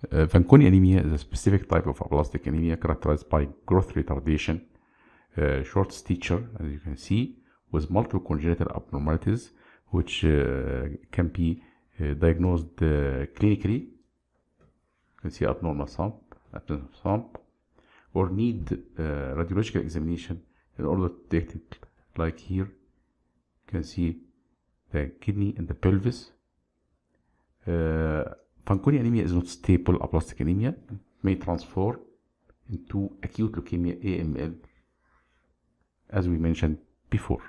Uh, Fanconi anemia is a specific type of aplastic anemia characterized by growth retardation, uh, short stature, as you can see, with multiple congenital abnormalities, which uh, can be uh, diagnosed uh, clinically. You can see abnormal sump, abnormal sump, or need uh, radiological examination in order to detect it. Like here, you can see the kidney and the pelvis. Fanconi anemia is not stable aplastic anemia, may transform into acute leukemia AML as we mentioned before.